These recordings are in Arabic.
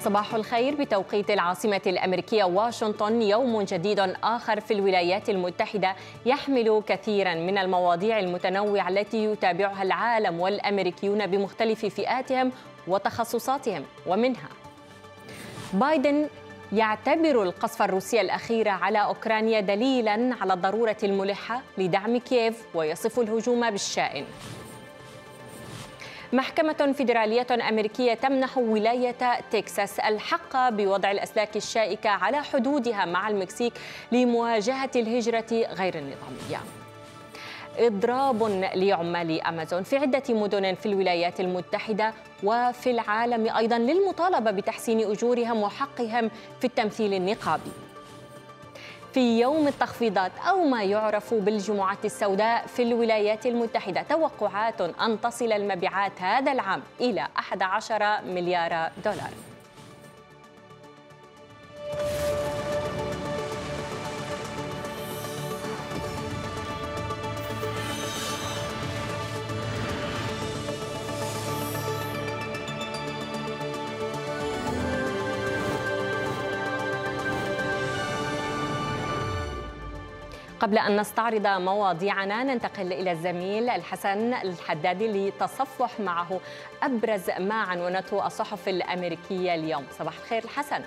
صباح الخير بتوقيت العاصمة الأمريكية واشنطن يوم جديد آخر في الولايات المتحدة يحمل كثيرا من المواضيع المتنوعة التي يتابعها العالم والأمريكيون بمختلف فئاتهم وتخصصاتهم ومنها بايدن يعتبر القصف الروسي الأخير على أوكرانيا دليلا على الضرورة الملحة لدعم كييف ويصف الهجوم بالشائن محكمة فيدرالية أمريكية تمنح ولاية تكساس الحق بوضع الأسلاك الشائكة على حدودها مع المكسيك لمواجهة الهجرة غير النظامية. إضراب لعمال أمازون في عدة مدن في الولايات المتحدة وفي العالم أيضا للمطالبة بتحسين أجورهم وحقهم في التمثيل النقابي في يوم التخفيضات أو ما يعرف بالجمعة السوداء في الولايات المتحدة توقعات أن تصل المبيعات هذا العام إلى 11 مليار دولار قبل أن نستعرض مواضيعنا ننتقل إلى الزميل الحسن الحدادي لتصفح معه أبرز ما عنونته الصحف الأمريكية اليوم صباح الخير الحسن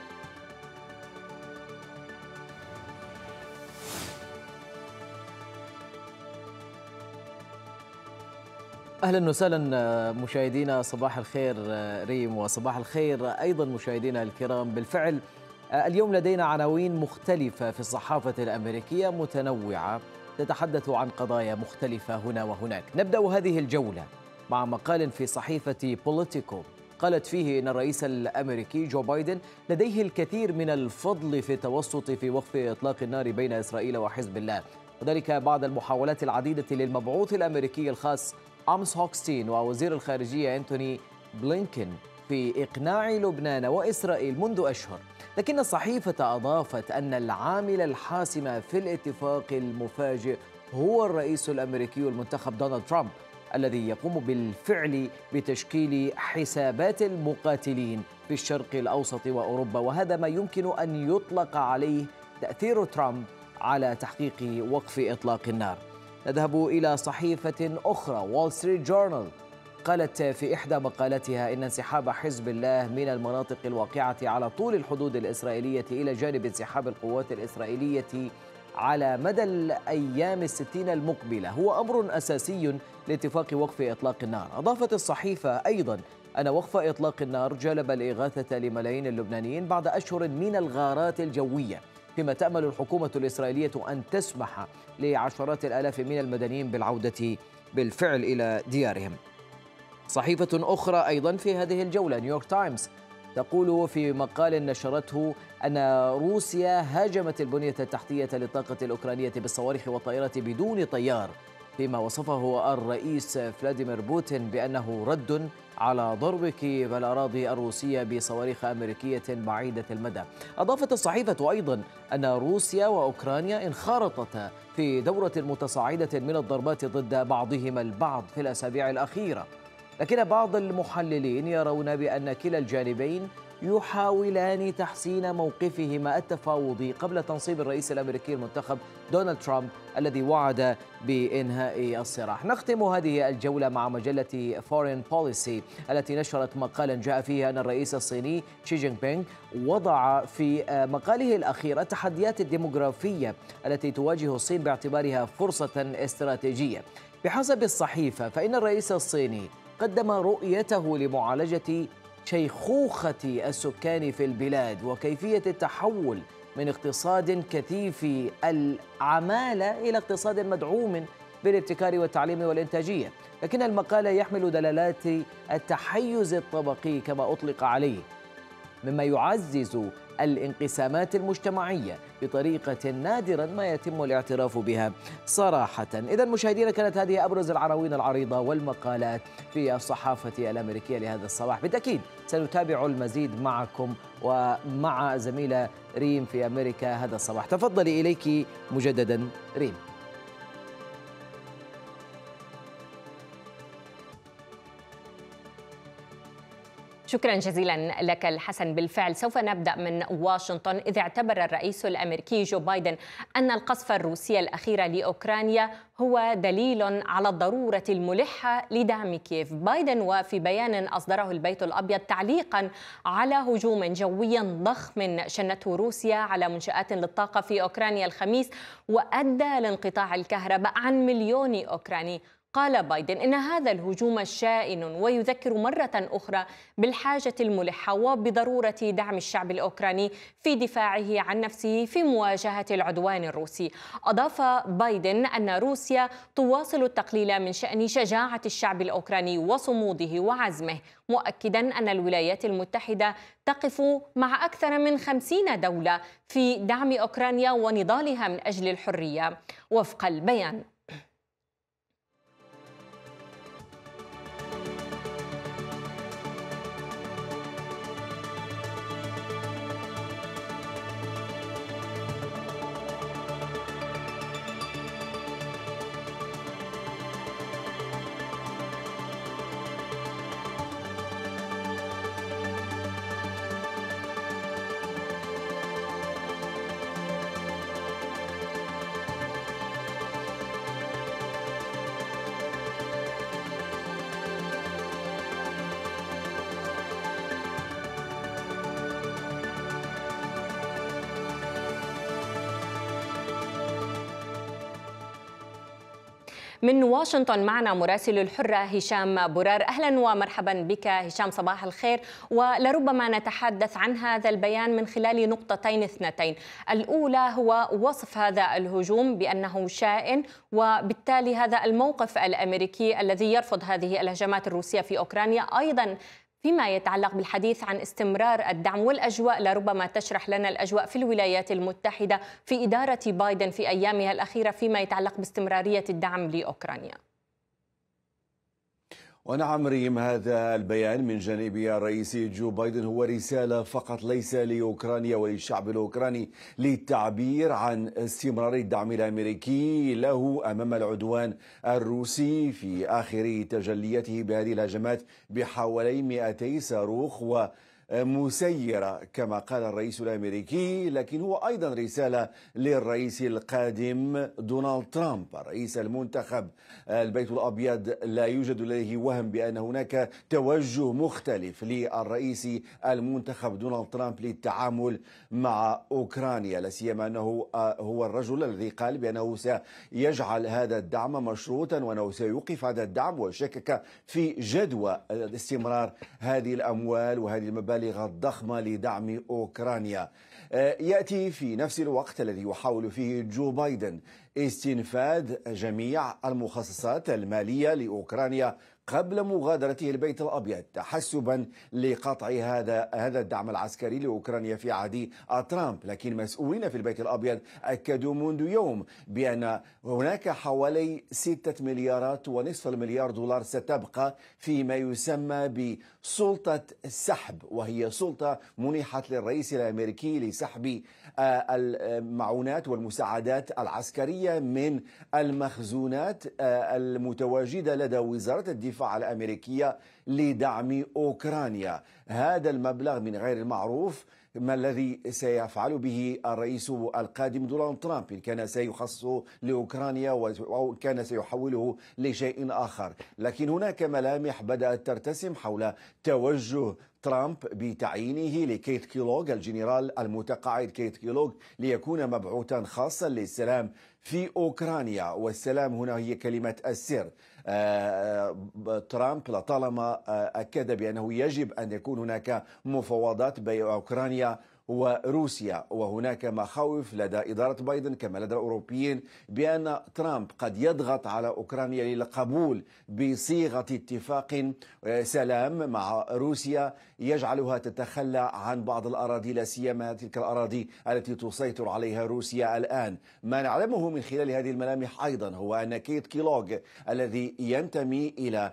اهلا وسهلا مشاهدينا صباح الخير ريم وصباح الخير ايضا مشاهدينا الكرام بالفعل آه، اليوم لدينا عناوين مختلفة في الصحافة الأمريكية متنوعة تتحدث عن قضايا مختلفة هنا وهناك نبدأ هذه الجولة مع مقال في صحيفة بوليتيكو قالت فيه ان الرئيس الامريكي جو بايدن لديه الكثير من الفضل في التوسط في وقف اطلاق النار بين اسرائيل وحزب الله وذلك بعد المحاولات العديده للمبعوث الامريكي الخاص امس هوكستين ووزير الخارجيه انتوني بلينكن في اقناع لبنان واسرائيل منذ اشهر لكن الصحيفة أضافت أن العامل الحاسم في الاتفاق المفاجئ هو الرئيس الأمريكي المنتخب دونالد ترامب الذي يقوم بالفعل بتشكيل حسابات المقاتلين في الشرق الأوسط وأوروبا وهذا ما يمكن أن يطلق عليه تأثير ترامب على تحقيق وقف إطلاق النار نذهب إلى صحيفة أخرى وول ستريت جورنال قالت في إحدى مقالاتها إن انسحاب حزب الله من المناطق الواقعة على طول الحدود الإسرائيلية إلى جانب انسحاب القوات الإسرائيلية على مدى الأيام الستين المقبلة هو أمر أساسي لاتفاق وقف إطلاق النار أضافت الصحيفة أيضا أن وقف إطلاق النار جلب الإغاثة لملايين اللبنانيين بعد أشهر من الغارات الجوية فيما تأمل الحكومة الإسرائيلية أن تسمح لعشرات الآلاف من المدنيين بالعودة بالفعل إلى ديارهم صحيفة أخرى أيضا في هذه الجولة نيويورك تايمز تقول في مقال نشرته أن روسيا هاجمت البنية التحتية للطاقة الأوكرانية بالصواريخ والطائرات بدون طيار فيما وصفه الرئيس فلاديمير بوتين بأنه رد على ضرب كييف الأراضي الروسية بصواريخ أمريكية بعيدة المدى أضافت الصحيفة أيضا أن روسيا وأوكرانيا انخرطتا في دورة متصاعدة من الضربات ضد بعضهما البعض في الأسابيع الأخيرة لكن بعض المحللين يرون بأن كلا الجانبين يحاولان تحسين موقفهما التفاوضي قبل تنصيب الرئيس الامريكي المنتخب دونالد ترامب الذي وعد بانهاء الصراع. نختم هذه الجوله مع مجله فورين بوليسي التي نشرت مقالا جاء فيه ان الرئيس الصيني شي جين بينغ وضع في مقاله الاخير التحديات الديموغرافيه التي تواجه الصين باعتبارها فرصه استراتيجيه. بحسب الصحيفه فان الرئيس الصيني قدم رؤيته لمعالجة شيخوخة السكان في البلاد وكيفية التحول من اقتصاد كثيف العمالة إلى اقتصاد مدعوم بالابتكار والتعليم والإنتاجية لكن المقال يحمل دلالات التحيز الطبقي كما أطلق عليه مما يعزز الانقسامات المجتمعية بطريقة نادرا ما يتم الاعتراف بها صراحة إذا مشاهدينا كانت هذه أبرز العناوين العريضة والمقالات في الصحافة الأمريكية لهذا الصباح بالتأكيد سنتابع المزيد معكم ومع زميلة ريم في أمريكا هذا الصباح تفضلي إليك مجددا ريم شكرا جزيلا لك الحسن بالفعل سوف نبدأ من واشنطن إذا اعتبر الرئيس الأمريكي جو بايدن أن القصف الروسي الأخير لأوكرانيا هو دليل على الضرورة الملحة لدعم كييف بايدن وفي بيان أصدره البيت الأبيض تعليقا على هجوم جوي ضخم شنته روسيا على منشآت للطاقة في أوكرانيا الخميس وأدى لانقطاع الكهرباء عن مليون أوكراني قال بايدن إن هذا الهجوم شائن ويذكر مرة أخرى بالحاجة الملحة وبضرورة دعم الشعب الأوكراني في دفاعه عن نفسه في مواجهة العدوان الروسي أضاف بايدن أن روسيا تواصل التقليل من شأن شجاعة الشعب الأوكراني وصموده وعزمه مؤكدا أن الولايات المتحدة تقف مع أكثر من خمسين دولة في دعم أوكرانيا ونضالها من أجل الحرية وفق البيان من واشنطن معنا مراسل الحرة هشام برار أهلا ومرحبا بك هشام صباح الخير ولربما نتحدث عن هذا البيان من خلال نقطتين اثنتين الأولى هو وصف هذا الهجوم بأنه شائن وبالتالي هذا الموقف الأمريكي الذي يرفض هذه الهجمات الروسية في أوكرانيا أيضا فيما يتعلق بالحديث عن استمرار الدعم والاجواء لربما تشرح لنا الاجواء في الولايات المتحده في اداره بايدن في ايامها الاخيره فيما يتعلق باستمراريه الدعم لاوكرانيا. ونعم ريم هذا البيان من جانب الرئيس جو بايدن هو رسالة فقط ليس لأوكرانيا وللشعب الأوكراني للتعبير عن استمرار الدعم الأمريكي له أمام العدوان الروسي في آخر تجلياته بهذه الهجمات بحوالي 200 صاروخ و مسيرة كما قال الرئيس الأمريكي لكن هو أيضا رسالة للرئيس القادم دونالد ترامب رئيس المنتخب البيت الأبيض لا يوجد لديه وهم بأن هناك توجه مختلف للرئيس المنتخب دونالد ترامب للتعامل مع أوكرانيا لا سيما أنه آه، هو الرجل الذي قال بأنه سيجعل هذا الدعم مشروطا وأنه سيوقف هذا الدعم وشكك في جدوى استمرار هذه الأموال وهذه المبالغ مبالغ ضخمة لدعم أوكرانيا آه، يأتي في نفس الوقت الذي يحاول فيه جو بايدن استنفاد جميع المخصصات المالية لأوكرانيا قبل مغادرته البيت الابيض تحسبا لقطع هذا هذا الدعم العسكري لاوكرانيا في عهد ترامب، لكن مسؤولين في البيت الابيض اكدوا منذ يوم بان هناك حوالي 6 مليارات ونصف المليار دولار ستبقى فيما يسمى بسلطه السحب وهي سلطه منحت للرئيس الامريكي لسحب آه، المعونات والمساعدات العسكريه من المخزونات آه، المتواجده لدى وزاره الدفاع الدفاع الامريكيه لدعم اوكرانيا هذا المبلغ من غير المعروف ما الذي سيفعل به الرئيس القادم دونالد ترامب إن كان سيخصه لأوكرانيا أو كان سيحوله لشيء آخر لكن هناك ملامح بدأت ترتسم حول توجه ترامب بتعيينه لكيت كيلوغ الجنرال المتقاعد كيت كيلوغ ليكون مبعوثا خاصا للسلام في أوكرانيا والسلام هنا هي كلمة السر آه، آه، ترامب لطالما آه، أكد بأنه يجب أن يكون هناك مفاوضات بين أوكرانيا وروسيا وهناك مخاوف لدى إدارة بايدن كما لدى الأوروبيين بأن ترامب قد يضغط على أوكرانيا للقبول بصيغة اتفاق آه، سلام مع روسيا يجعلها تتخلى عن بعض الأراضي لا سيما تلك الأراضي التي تسيطر عليها روسيا الآن ما نعلمه من خلال هذه الملامح أيضا هو أن كيت كيلوغ الذي ينتمي إلى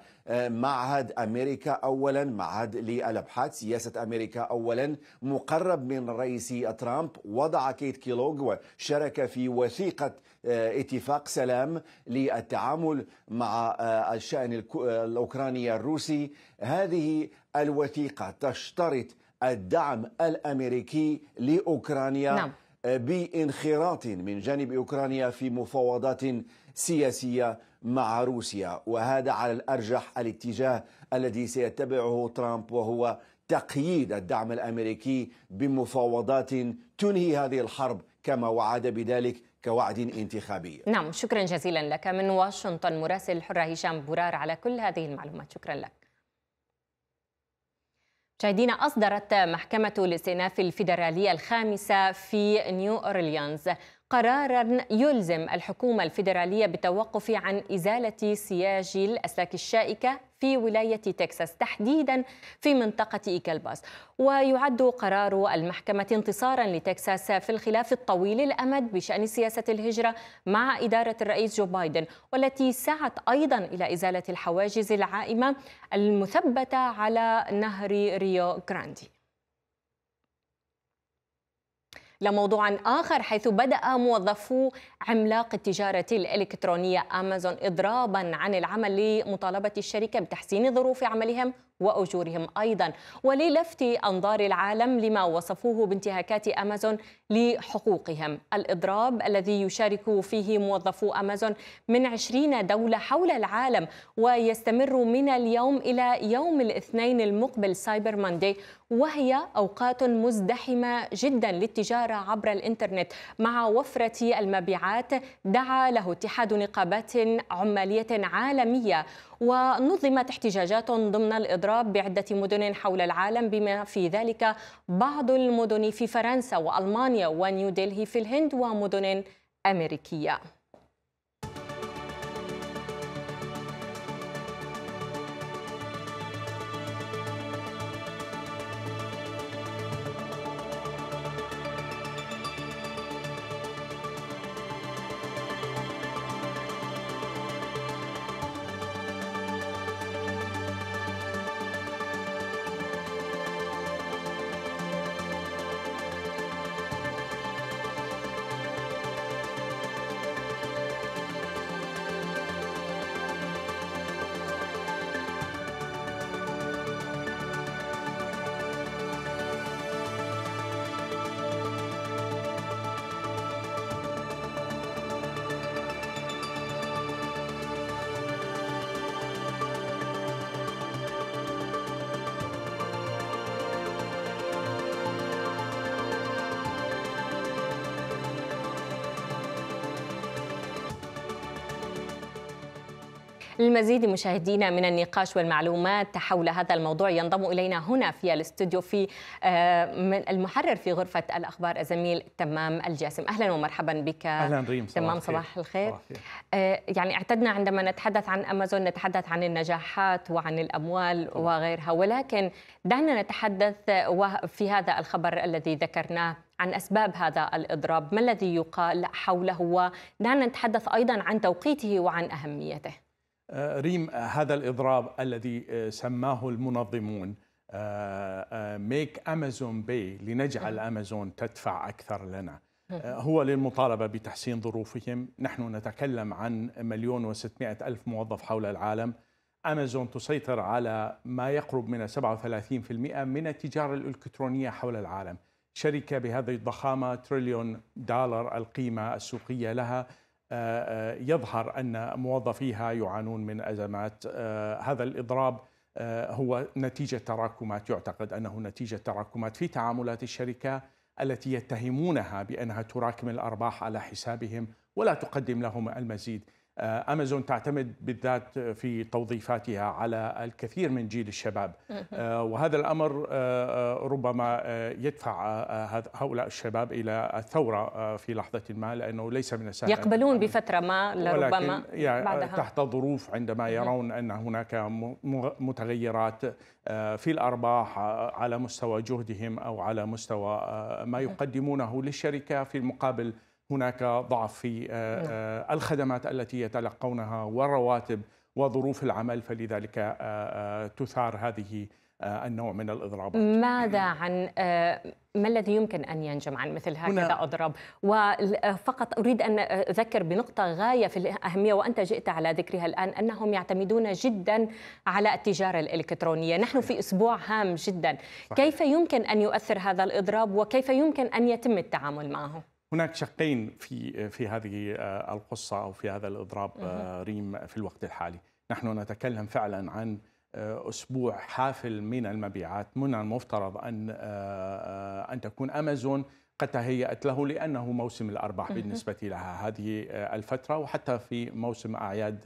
معهد أمريكا أولا معهد للأبحاث سياسة أمريكا أولا مقرب من الرئيس ترامب وضع كيت كيلوغ وشارك في وثيقة آه، اتفاق سلام للتعامل مع آه، الشأن آه، الأوكراني الروسي هذه الوثيقة تشترط الدعم الأمريكي لأوكرانيا نعم. بانخراط من جانب اوكرانيا في مفاوضات سياسيه مع روسيا وهذا على الارجح الاتجاه الذي سيتبعه ترامب وهو تقييد الدعم الامريكي بمفاوضات تنهي هذه الحرب كما وعد بذلك كوعد انتخابي. نعم شكرا جزيلا لك من واشنطن مراسل الحره هشام برار على كل هذه المعلومات شكرا لك. مشاهدينا أصدرت محكمة الاستئناف الفيدرالية الخامسة في نيو أورليانز قرارا يلزم الحكومة الفيدرالية بالتوقف عن إزالة سياج الأسلاك الشائكة في ولاية تكساس تحديدا في منطقة إيكلباس ويعد قرار المحكمة انتصارا لتكساس في الخلاف الطويل الأمد بشأن سياسة الهجرة مع إدارة الرئيس جو بايدن والتي سعت أيضا إلى إزالة الحواجز العائمة المثبتة على نهر ريو جراندي لموضوع آخر حيث بدأ موظفو عملاق التجارة الإلكترونية أمازون إضرابا عن العمل لمطالبة الشركة بتحسين ظروف عملهم وأجورهم أيضا وللفت أنظار العالم لما وصفوه بانتهاكات أمازون لحقوقهم الإضراب الذي يشارك فيه موظفو أمازون من 20 دولة حول العالم ويستمر من اليوم إلى يوم الاثنين المقبل سايبر ماندي وهي أوقات مزدحمة جدا للتجارة عبر الإنترنت مع وفرة المبيعات دعا له اتحاد نقابات عمالية عالمية ونظمت احتجاجات ضمن الإضراب الاضراب بعده مدن حول العالم بما في ذلك بعض المدن في فرنسا والمانيا ونيودلهي في الهند ومدن امريكيه للمزيد مشاهدينا من النقاش والمعلومات حول هذا الموضوع ينضم الينا هنا في الاستوديو في آه، من المحرر في غرفه الاخبار الزميل تمام الجاسم اهلا ومرحبا بك اهلا ريم صباح تمام صباح الخير آه، يعني اعتدنا عندما نتحدث عن امازون نتحدث عن النجاحات وعن الاموال وغيرها ولكن دعنا نتحدث في هذا الخبر الذي ذكرناه عن أسباب هذا الإضراب ما الذي يقال حوله ودعنا نتحدث أيضا عن توقيته وعن أهميته آه، ريم آه، هذا الإضراب الذي آه، سماه المنظمون ميك أمازون باي لنجعل أمازون تدفع أكثر لنا هو للمطالبة بتحسين ظروفهم نحن نتكلم عن مليون وستمائة ألف موظف حول العالم أمازون تسيطر على ما يقرب من 37% من التجارة الإلكترونية حول العالم شركة بهذه الضخامة تريليون دولار القيمة السوقية لها آه، آه، يظهر أن موظفيها يعانون من أزمات آه، هذا الإضراب هو نتيجة تراكمات يعتقد أنه نتيجة تراكمات في تعاملات الشركة التي يتهمونها بأنها تراكم الأرباح على حسابهم ولا تقدم لهم المزيد آه، امازون تعتمد بالذات في توظيفاتها على الكثير من جيل الشباب آه، وهذا الامر آه، ربما يدفع هؤلاء الشباب الى الثوره في لحظه ما لانه ليس من السهل يقبلون بفتره ما لربما يعني بعدها تحت ظروف عندما يرون ان هناك متغيرات في الارباح على مستوى جهدهم او على مستوى ما يقدمونه للشركه في المقابل هناك ضعف في آه، نعم. آه، الخدمات التي يتلقونها والرواتب وظروف العمل فلذلك آه، تثار هذه النوع من الاضرابات. ماذا عن ما الذي يمكن ان ينجم عن مثل هكذا اضراب؟ وفقط اريد ان اذكر بنقطه غايه في الاهميه وانت جئت على ذكرها الان انهم يعتمدون جدا على التجاره الالكترونيه، نحن في اسبوع هام جدا، كيف يمكن ان يؤثر هذا الاضراب وكيف يمكن ان يتم التعامل معه؟ هناك شقين في في هذه آه، القصه او في هذا الاضراب آه، ريم في الوقت الحالي، نحن نتكلم فعلا عن آه، اسبوع حافل من المبيعات، من المفترض ان ان تكون امازون قد تهيأت له لانه موسم الارباح بالنسبه لها هذه الفتره وحتى في موسم اعياد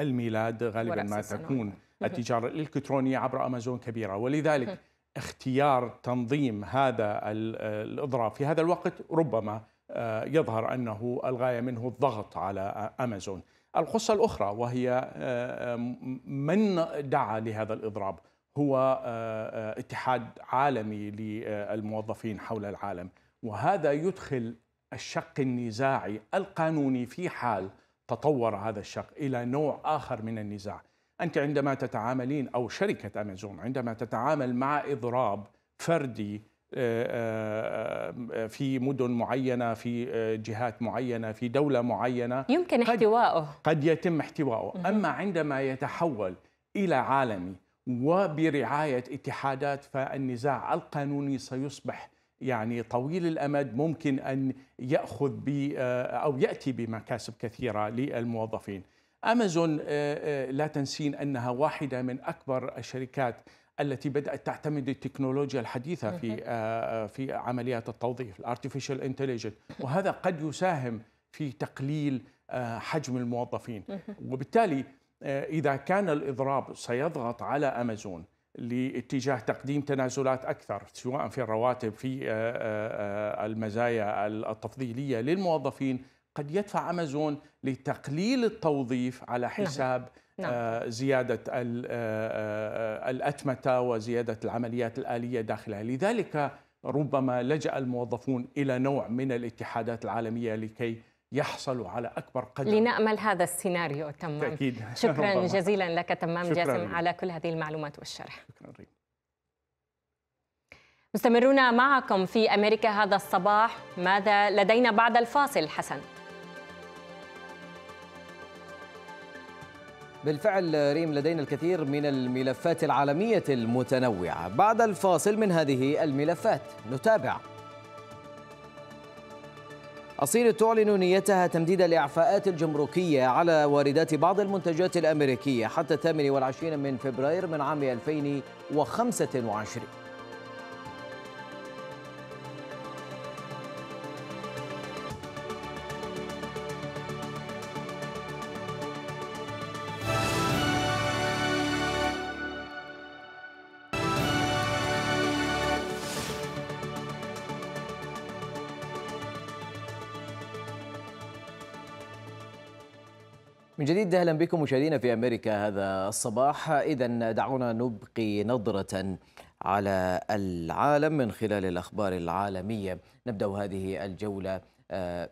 الميلاد غالبا ما تكون التجاره الالكترونيه عبر امازون كبيره ولذلك اختيار تنظيم هذا الاضراب في هذا الوقت ربما آه، يظهر انه الغايه منه الضغط على امازون. القصه الاخرى وهي آه، آه، من دعا لهذا الاضراب؟ هو اتحاد عالمي للموظفين حول العالم وهذا يدخل الشق النزاعي القانوني في حال تطور هذا الشق الى نوع اخر من النزاع أنت عندما تتعاملين أو شركة أمازون عندما تتعامل مع إضراب فردي آه، آه، آه، في مدن معينة في جهات معينة في دولة معينة يمكن احتوائه قد يتم احتوائه أما عندما يتحول إلى عالمي وبرعاية اتحادات فالنزاع القانوني سيصبح يعني طويل الامد ممكن ان ياخذ ب او ياتي بمكاسب كثيره للموظفين امازون آه، آه، لا تنسين انها واحده من اكبر الشركات التي بدات تعتمد التكنولوجيا الحديثه في آه، في عمليات التوظيف الارتفيشال انتليجنت وهذا قد يساهم في تقليل حجم الموظفين وبالتالي اذا كان الاضراب سيضغط على امازون لاتجاه تقديم تنازلات اكثر سواء في الرواتب في المزايا التفضيليه للموظفين قد يدفع امازون لتقليل التوظيف على نعم. حساب نعم. نعم. زيادة آه، آه، الأتمتة وزيادة العمليات الآلية داخلها لذلك ربما لجأ الموظفون إلى نوع من الاتحادات العالمية لكي يحصلوا على أكبر قدر لنأمل هذا السيناريو تمام تأكيد. شكرا ربما. جزيلا لك تمام جاسم لي. على كل هذه المعلومات والشرح شكرا ريم. مستمرون معكم في أمريكا هذا الصباح ماذا لدينا بعد الفاصل حسن؟ بالفعل ريم لدينا الكثير من الملفات العالمية المتنوعة بعد الفاصل من هذه الملفات نتابع الصين تعلن نيتها تمديد الإعفاءات الجمركية على واردات بعض المنتجات الأمريكية حتى 28 من فبراير من عام 2025 من جديد اهلا بكم مشاهدينا في امريكا هذا الصباح اذا دعونا نبقي نظره على العالم من خلال الاخبار العالميه نبدا هذه الجوله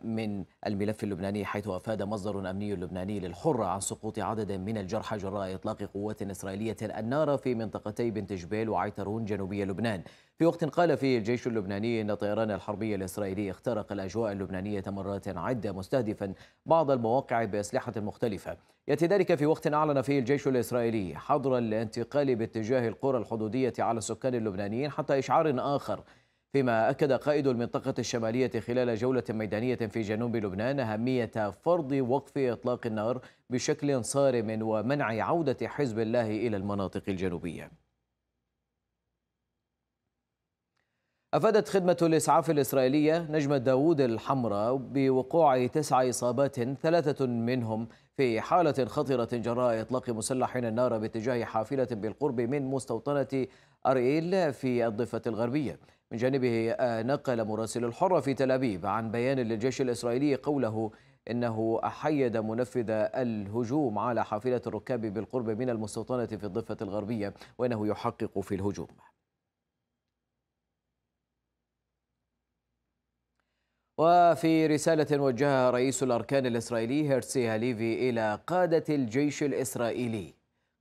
من الملف اللبناني حيث أفاد مصدر أمني لبناني للحرة عن سقوط عدد من الجرحى جراء إطلاق قوات إسرائيلية النار في منطقتي بنت جبيل وعيترون جنوبي لبنان في وقت قال فيه الجيش اللبناني أن الطيران الحربي الإسرائيلي اخترق الأجواء اللبنانية مرات عدة مستهدفا بعض المواقع بأسلحة مختلفة يأتي ذلك في وقت أعلن فيه الجيش الإسرائيلي حظر الانتقال باتجاه القرى الحدودية على السكان اللبنانيين حتى إشعار آخر فيما أكد قائد المنطقة الشمالية خلال جولة ميدانية في جنوب لبنان أهمية فرض وقف إطلاق النار بشكل صارم ومنع عودة حزب الله إلى المناطق الجنوبية أفادت خدمة الإسعاف الإسرائيلية نجمة داوود الحمراء بوقوع تسع إصابات ثلاثة منهم في حالة خطرة جراء إطلاق مسلحين النار باتجاه حافلة بالقرب من مستوطنة أريل في الضفة الغربية من جانبه آه، نقل مراسل الحرة في تل أبيب عن بيان للجيش الإسرائيلي قوله إنه أحيد منفذ الهجوم على حافلة الركاب بالقرب من المستوطنة في الضفة الغربية وأنه يحقق في الهجوم وفي رسالة وجهها رئيس الأركان الإسرائيلي هيرسي هاليفي إلى قادة الجيش الإسرائيلي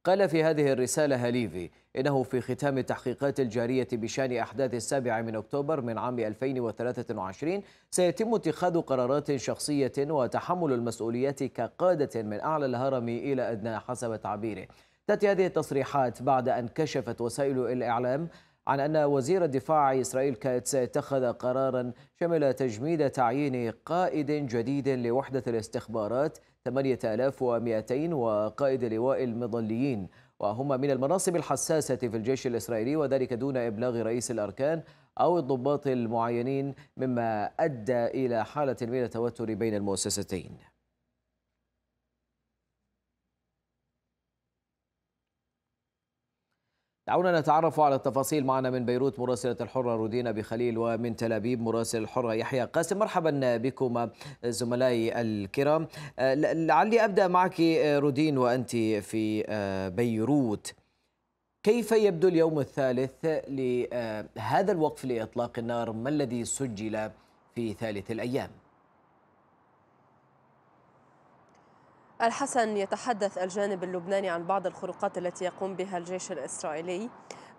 قال في هذه الرسالة هاليفي إنه في ختام التحقيقات الجارية بشأن أحداث السابع من أكتوبر من عام 2023 سيتم اتخاذ قرارات شخصية وتحمل المسؤوليات كقادة من أعلى الهرم إلى أدنى حسب تعبيره تأتي هذه التصريحات بعد أن كشفت وسائل الإعلام عن أن وزير الدفاع إسرائيل كاتس اتخذ قرارا شمل تجميد تعيين قائد جديد لوحدة الاستخبارات 8200 وقائد لواء المظليين وهم من المناصب الحساسة في الجيش الإسرائيلي وذلك دون إبلاغ رئيس الأركان أو الضباط المعينين مما أدى إلى حالة من التوتر بين المؤسستين دعونا نتعرف على التفاصيل معنا من بيروت مراسلة الحرة رودينا بخليل ومن تل أبيب مراسل الحرة يحيى قاسم مرحبا بكم زملائي الكرام لعلي أبدأ معك رودين وأنت في آه، بيروت كيف يبدو اليوم الثالث لهذا الوقف لإطلاق النار ما الذي سجل في ثالث الأيام؟ الحسن يتحدث الجانب اللبناني عن بعض الخروقات التي يقوم بها الجيش الإسرائيلي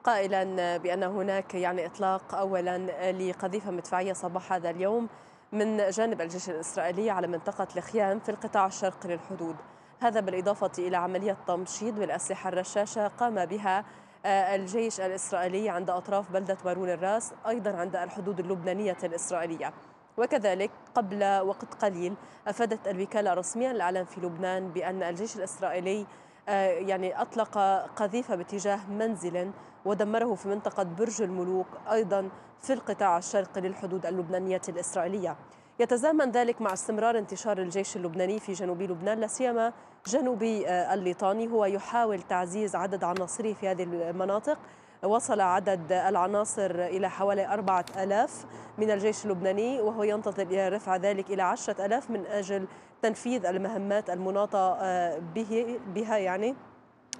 قائلا بأن هناك يعني إطلاق أولا لقذيفة مدفعية صباح هذا اليوم من جانب الجيش الإسرائيلي على منطقة الخيام في القطاع الشرقي للحدود هذا بالإضافة إلى عملية تمشيط بالأسلحة الرشاشة قام بها آه، الجيش الإسرائيلي عند أطراف بلدة بارون الراس أيضا عند الحدود اللبنانية الإسرائيلية وكذلك قبل وقت قليل أفادت الوكالة رسميا للاعلام في لبنان بأن الجيش الإسرائيلي آه، يعني أطلق قذيفة باتجاه منزل ودمره في منطقة برج الملوك أيضا في القطاع الشرقي للحدود اللبنانية الإسرائيلية يتزامن ذلك مع استمرار انتشار الجيش اللبناني في جنوب لبنان لا سيما جنوب آه، الليطاني هو يحاول تعزيز عدد عناصره في هذه المناطق وصل عدد العناصر إلى حوالي 4000 من الجيش اللبناني وهو ينتظر إلى رفع ذلك إلى 10000 من أجل تنفيذ المهمات المناطة آه، به بها يعني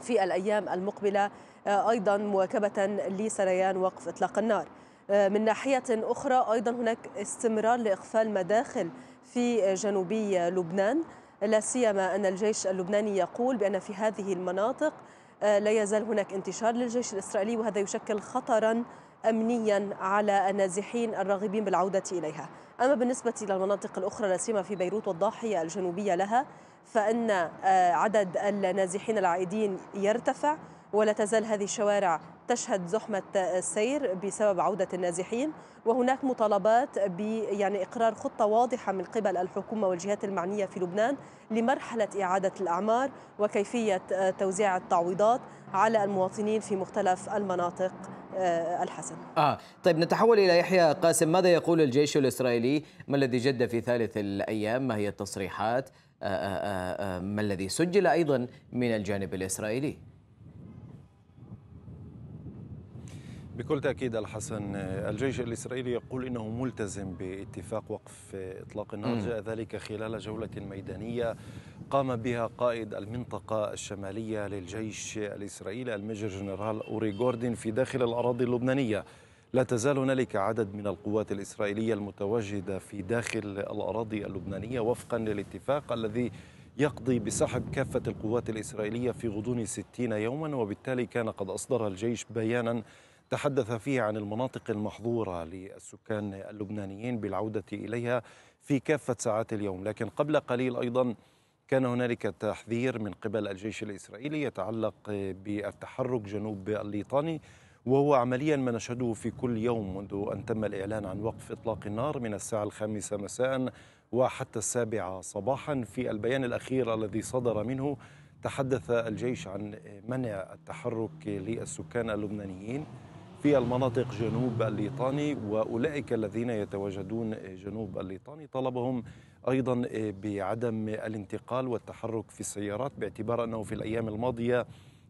في الأيام المقبلة آه، أيضا مواكبة لسريان وقف إطلاق النار آه، من ناحية أخرى أيضا هناك استمرار لإقفال مداخل في جنوبي لبنان لا سيما أن الجيش اللبناني يقول بأن في هذه المناطق آه، لا يزال هناك انتشار للجيش الإسرائيلي وهذا يشكل خطرا امنيا على النازحين الراغبين بالعوده اليها. اما بالنسبه للمناطق الاخرى لا سيما في بيروت والضاحيه الجنوبيه لها فان آه، عدد النازحين العائدين يرتفع ولا تزال هذه الشوارع تشهد زحمة السير بسبب عودة النازحين وهناك مطالبات ب يعني إقرار خطة واضحة من قبل الحكومة والجهات المعنية في لبنان لمرحلة إعادة الأعمار وكيفية توزيع التعويضات على المواطنين في مختلف المناطق آه، الحسن آه. طيب نتحول إلى يحيى قاسم ماذا يقول الجيش الإسرائيلي ما الذي جد في ثالث الأيام ما هي التصريحات آه، آه، ما الذي سجل أيضا من الجانب الإسرائيلي بكل تأكيد الحسن الجيش الإسرائيلي يقول إنه ملتزم باتفاق وقف إطلاق النار جاء ذلك خلال جولة ميدانية قام بها قائد المنطقة الشمالية للجيش الإسرائيلي الميجر جنرال أوري جوردن في داخل الأراضي اللبنانية لا تزال هنالك عدد من القوات الإسرائيلية المتواجدة في داخل الأراضي اللبنانية وفقا للاتفاق الذي يقضي بسحب كافة القوات الإسرائيلية في غضون 60 يوما وبالتالي كان قد أصدر الجيش بيانا تحدث فيه عن المناطق المحظورة للسكان اللبنانيين بالعودة إليها في كافة ساعات اليوم لكن قبل قليل أيضا كان هنالك تحذير من قبل الجيش الإسرائيلي يتعلق بالتحرك جنوب الليطاني وهو عمليا ما نشهده في كل يوم منذ أن تم الإعلان عن وقف إطلاق النار من الساعة الخامسة مساء وحتى السابعة صباحا في البيان الأخير الذي صدر منه تحدث الجيش عن منع التحرك للسكان اللبنانيين في المناطق جنوب الليطاني واولئك الذين يتواجدون جنوب الليطاني طلبهم ايضا بعدم الانتقال والتحرك في السيارات باعتبار انه في الايام الماضيه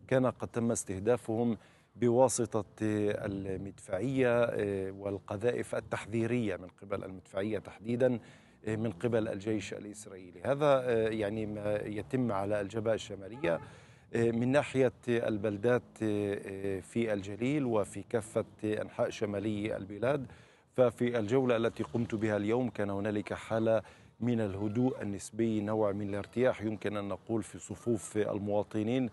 كان قد تم استهدافهم بواسطه المدفعيه آه، والقذائف التحذيريه من قبل المدفعيه تحديدا آه، من قبل الجيش الاسرائيلي، هذا آه، يعني ما يتم على الجبهه الشماليه من ناحية البلدات آه، آه، في الجليل وفي كافة أنحاء شمالي البلاد ففي الجولة التي قمت بها اليوم كان هنالك حالة من الهدوء النسبي نوع من الارتياح يمكن أن نقول في صفوف المواطنين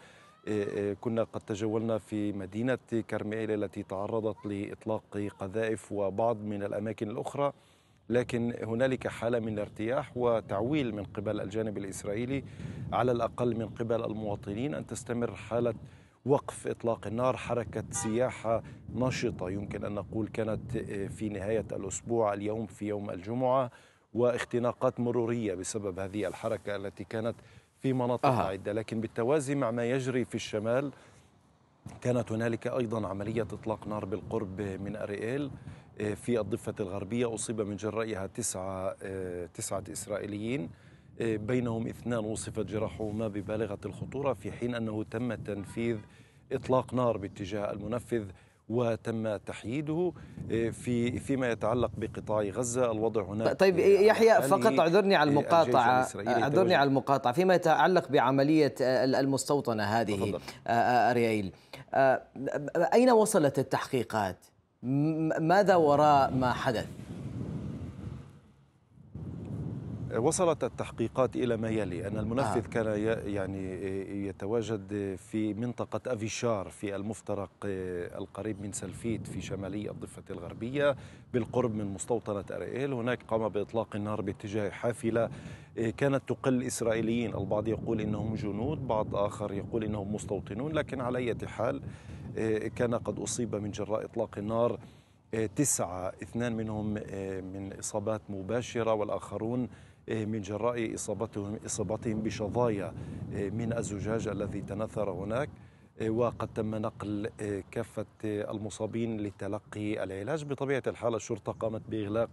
آه، كنا قد تجولنا في مدينة كرميل التي تعرضت لإطلاق قذائف وبعض من الأماكن الأخرى لكن هنالك حالة من الارتياح وتعويل من قبل الجانب الإسرائيلي على الأقل من قبل المواطنين أن تستمر حالة وقف إطلاق النار حركة سياحة نشطة يمكن أن نقول كانت آه، في نهاية الأسبوع اليوم في يوم الجمعة واختناقات مرورية بسبب هذه الحركة التي كانت في مناطق أه. عدة لكن بالتوازي مع ما يجري في الشمال كانت هنالك أيضا عملية إطلاق نار بالقرب من أرييل في الضفة الغربية أصيب من جرائها تسعة, آه، تسعة إسرائيليين آه، بينهم اثنان وصفت جراحهما ببالغة الخطورة في حين أنه تم تنفيذ إطلاق نار باتجاه المنفذ وتم تحييده آه، في فيما يتعلق بقطاع غزة الوضع هناك طيب يعني يحيى فقط اعذرني على المقاطعة اعذرني على المقاطعة فيما يتعلق بعملية المستوطنة هذه أريائيل أين وصلت التحقيقات؟ ماذا وراء ما حدث؟ وصلت التحقيقات الى ما يلي ان المنفذ آه. كان يعني يتواجد في منطقه افيشار في المفترق آه، القريب من سلفيت في شمالي الضفه الغربيه بالقرب من مستوطنه ارييل هناك قام باطلاق النار باتجاه حافله آه، كانت تقل الاسرائيليين البعض يقول انهم جنود بعض اخر يقول انهم مستوطنون لكن على اي حال آه، كان قد أصيب من جراء إطلاق النار آه، تسعة اثنان منهم آه، من إصابات مباشرة والآخرون من جراء إصابتهم, إصابتهم بشظايا من الزجاج الذي تناثر هناك وقد تم نقل كافة المصابين لتلقي العلاج بطبيعة الحال الشرطة قامت بإغلاق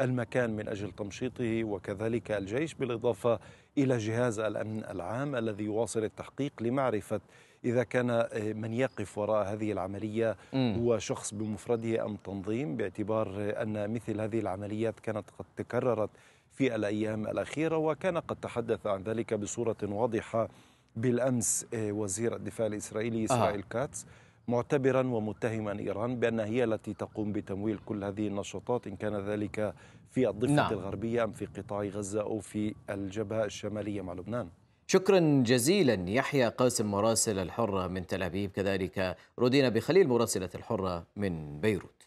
المكان من أجل تمشيطه وكذلك الجيش بالإضافة إلى جهاز الأمن العام الذي يواصل التحقيق لمعرفة إذا كان آه، من يقف وراء هذه العملية هو شخص بمفرده أم تنظيم باعتبار آه، أن مثل هذه العمليات كانت قد تكررت في الأيام الأخيرة وكان قد تحدث عن ذلك بصورة واضحة بالأمس آه، وزير الدفاع الإسرائيلي إسرائيل آه. كاتس معتبرا ومتهما إيران بأن هي التي تقوم بتمويل كل هذه النشاطات إن كان ذلك في الضفة نعم. الغربية أم في قطاع غزة أو في الجبهة الشمالية مع لبنان شكرا جزيلا يحيى قاسم مراسل الحرة من تل أبيب كذلك رودينا بخليل مراسلة الحرة من بيروت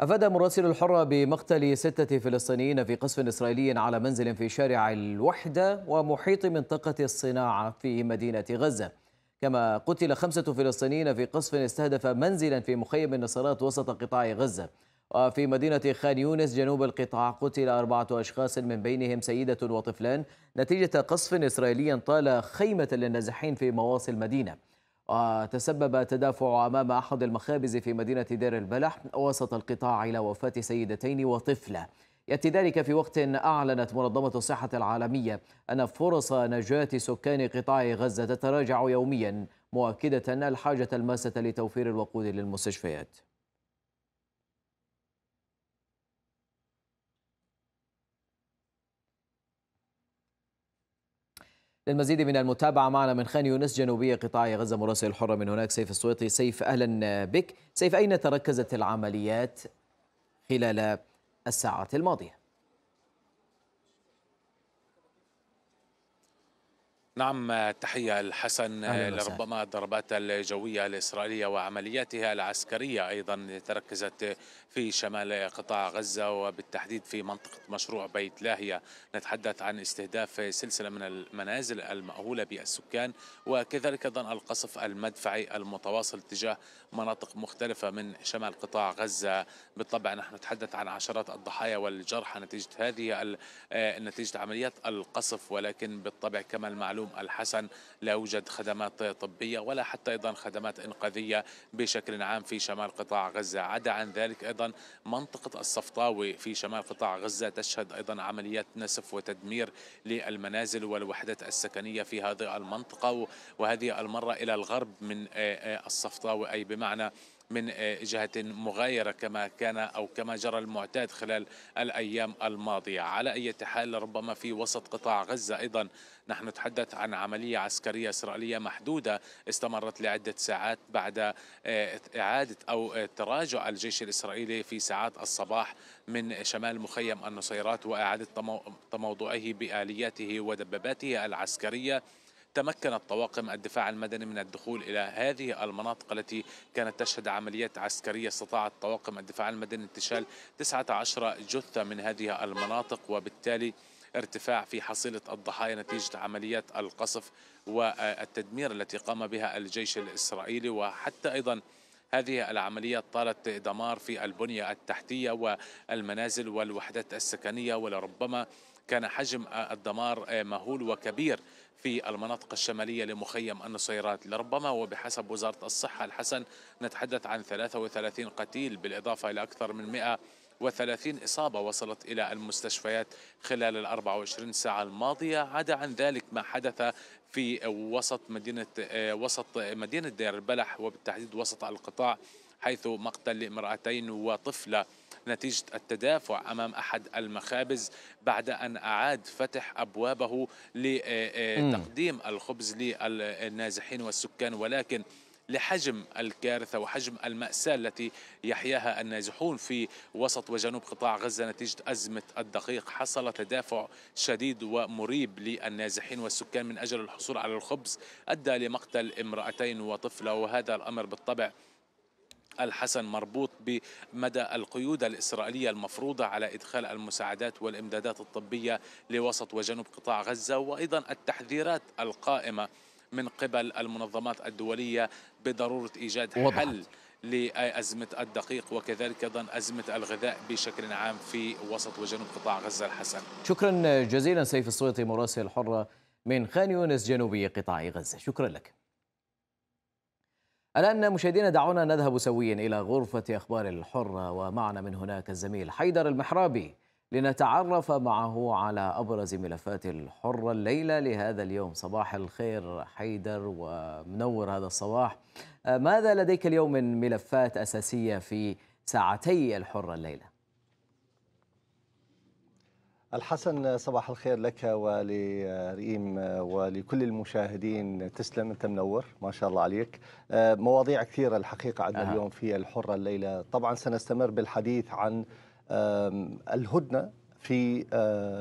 أفاد مراسل الحرة بمقتل ستة فلسطينيين في قصف إسرائيلي على منزل في شارع الوحدة ومحيط منطقة الصناعة في مدينة غزة كما قتل خمسة فلسطينيين في قصف استهدف منزلا في مخيم النصارات وسط قطاع غزة وفي مدينة خان يونس جنوب القطاع قتل أربعة أشخاص من بينهم سيدة وطفلان نتيجة قصف إسرائيلي طال خيمة للنازحين في مواصي المدينة وتسبب تدافع أمام أحد المخابز في مدينة دير البلح وسط القطاع إلى وفاة سيدتين وطفلة يأتي ذلك في وقت أعلنت منظمة الصحة العالمية أن فرص نجاة سكان قطاع غزة تتراجع يوميا مؤكدة الحاجة الماسة لتوفير الوقود للمستشفيات للمزيد من المتابعة معنا من خان يونس جنوبية قطاع غزة مراسل الحرة من هناك سيف السويطي سيف أهلا بك سيف أين تركزت العمليات خلال الساعات الماضية؟ نعم تحية الحسن لربما الضربات الجوية الإسرائيلية وعملياتها العسكرية أيضا تركزت في شمال قطاع غزة وبالتحديد في منطقة مشروع بيت لاهية نتحدث عن استهداف سلسلة من المنازل المأهولة بالسكان وكذلك أيضا القصف المدفعي المتواصل تجاه مناطق مختلفة من شمال قطاع غزة بالطبع نحن نتحدث عن عشرات الضحايا والجرحى نتيجة هذه نتيجة عمليات القصف ولكن بالطبع كما المعلوم السلوم الحسن لا يوجد خدمات طبية ولا حتى أيضا خدمات إنقاذية بشكل عام في شمال قطاع غزة عدا عن ذلك أيضا منطقة الصفطاوي في شمال قطاع غزة تشهد أيضا عمليات نسف وتدمير للمنازل والوحدات السكنية في هذه المنطقة وهذه المرة إلى الغرب من آه، آه، الصفطاوي أي بمعنى من آه، جهة مغايرة كما كان أو كما جرى المعتاد خلال الأيام الماضية على أي حال ربما في وسط قطاع غزة أيضا نحن نتحدث عن عملية عسكرية إسرائيلية محدودة استمرت لعدة ساعات بعد آه، إعادة أو آه، تراجع الجيش الإسرائيلي في ساعات الصباح من شمال مخيم النصيرات وإعادة تموضعه بآلياته ودباباته العسكرية تمكنت طواقم الدفاع المدني من الدخول الى هذه المناطق التي كانت تشهد عمليات عسكريه استطاعت طواقم الدفاع المدني انتشال 19 جثه من هذه المناطق وبالتالي ارتفاع في حصيلة الضحايا نتيجة عمليات القصف والتدمير التي قام بها الجيش الإسرائيلي وحتى أيضا هذه العمليات طالت دمار في البنية التحتية والمنازل والوحدات السكنية ولربما كان حجم الدمار مهول وكبير في المناطق الشمالية لمخيم النصيرات لربما وبحسب وزارة الصحة الحسن نتحدث عن 33 قتيل بالإضافة إلى أكثر من 100 وثلاثين إصابة وصلت إلى المستشفيات خلال ال 24 ساعة الماضية عدا عن ذلك ما حدث في وسط مدينة آه، وسط مدينة دير البلح وبالتحديد وسط القطاع حيث مقتل لامرأتين وطفلة نتيجة التدافع أمام أحد المخابز بعد أن أعاد فتح أبوابه لتقديم آه، آه، الخبز للنازحين والسكان ولكن لحجم الكارثة وحجم المأساة التي يحياها النازحون في وسط وجنوب قطاع غزة نتيجة أزمة الدقيق حصل تدافع شديد ومريب للنازحين والسكان من أجل الحصول على الخبز أدى لمقتل امرأتين وطفلة وهذا الأمر بالطبع الحسن مربوط بمدى القيود الإسرائيلية المفروضة على إدخال المساعدات والإمدادات الطبية لوسط وجنوب قطاع غزة وأيضا التحذيرات القائمة من قبل المنظمات الدولية بضرورة إيجاد وضحت. حل لأزمة الدقيق وكذلك أيضا أزمة الغذاء بشكل عام في وسط وجنوب قطاع غزة الحسن شكرا جزيلا سيف الصويطي مراسل الحرة من خان يونس جنوبي قطاع غزة شكرا لك الآن مشاهدينا دعونا نذهب سويا إلى غرفة أخبار الحرة ومعنا من هناك الزميل حيدر المحرابي لنتعرف معه على أبرز ملفات الحرة الليلة لهذا اليوم صباح الخير حيدر ومنور هذا الصباح آه، ماذا لديك اليوم من ملفات أساسية في ساعتي الحرة الليلة؟ الحسن صباح الخير لك ولريم ولكل المشاهدين تسلم انت منور ما شاء الله عليك آه، مواضيع كثيره الحقيقه عندنا اليوم في الحره الليله طبعا سنستمر بالحديث عن الهدنه في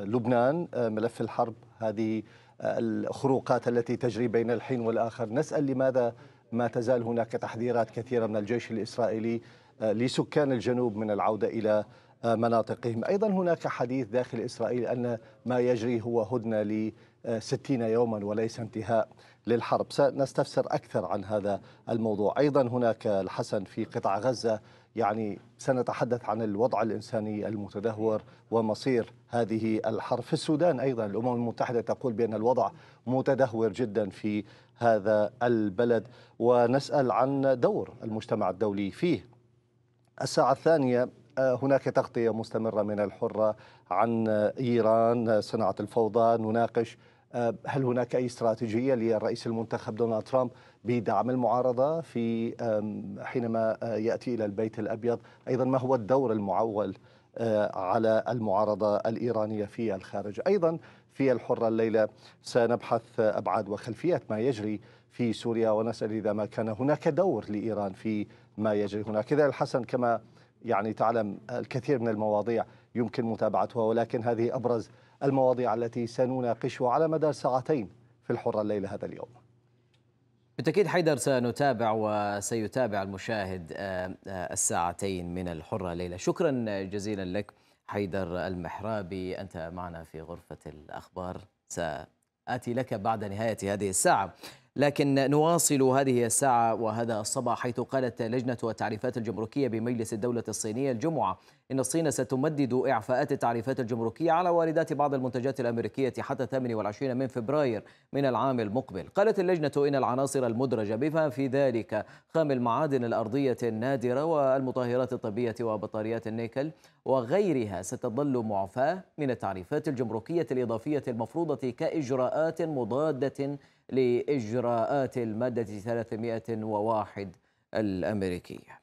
لبنان ملف الحرب هذه الخروقات التي تجري بين الحين والآخر نسأل لماذا ما تزال هناك تحذيرات كثيرة من الجيش الإسرائيلي لسكان الجنوب من العودة إلى مناطقهم أيضا هناك حديث داخل إسرائيل أن ما يجري هو هدنة ل 60 يوما وليس انتهاء للحرب سنستفسر أكثر عن هذا الموضوع أيضا هناك الحسن في قطاع غزة يعني سنتحدث عن الوضع الإنساني المتدهور ومصير هذه الحرب في السودان أيضا الأمم المتحدة تقول بأن الوضع متدهور جدا في هذا البلد ونسأل عن دور المجتمع الدولي فيه الساعة الثانية آه، هناك تغطية مستمرة من الحرة عن إيران صناعة الفوضى نناقش آه، هل هناك أي استراتيجية للرئيس المنتخب دونالد ترامب بدعم المعارضة في حينما آه، يأتي إلى البيت الأبيض أيضا ما هو الدور المعول آه، على المعارضة الإيرانية في الخارج أيضا في الحرة الليلة سنبحث أبعاد وخلفيات ما يجري في سوريا ونسأل إذا ما كان هناك دور لإيران في ما يجري هناك إذا الحسن كما يعني تعلم الكثير من المواضيع يمكن متابعتها ولكن هذه أبرز المواضيع التي سنناقشها على مدار ساعتين في الحرة الليلة هذا اليوم بالتأكيد حيدر سنتابع وسيتابع المشاهد آه، آه، الساعتين من الحرة ليلة شكرا جزيلا لك حيدر المحرابي أنت معنا في غرفة الأخبار سآتي لك بعد نهاية هذه الساعة لكن نواصل هذه الساعة وهذا الصباح حيث قالت لجنة التعريفات الجمركية بمجلس الدولة الصينية الجمعة إن الصين ستمدد إعفاءات التعريفات الجمركية على واردات بعض المنتجات الأمريكية حتى 28 من فبراير من العام المقبل قالت اللجنة إن العناصر المدرجة بما في ذلك خام المعادن الأرضية النادرة والمطهرات الطبية وبطاريات النيكل وغيرها ستظل معفاة من التعريفات الجمركية الإضافية المفروضة كإجراءات مضادة لإجراءات المادة 301 الأمريكية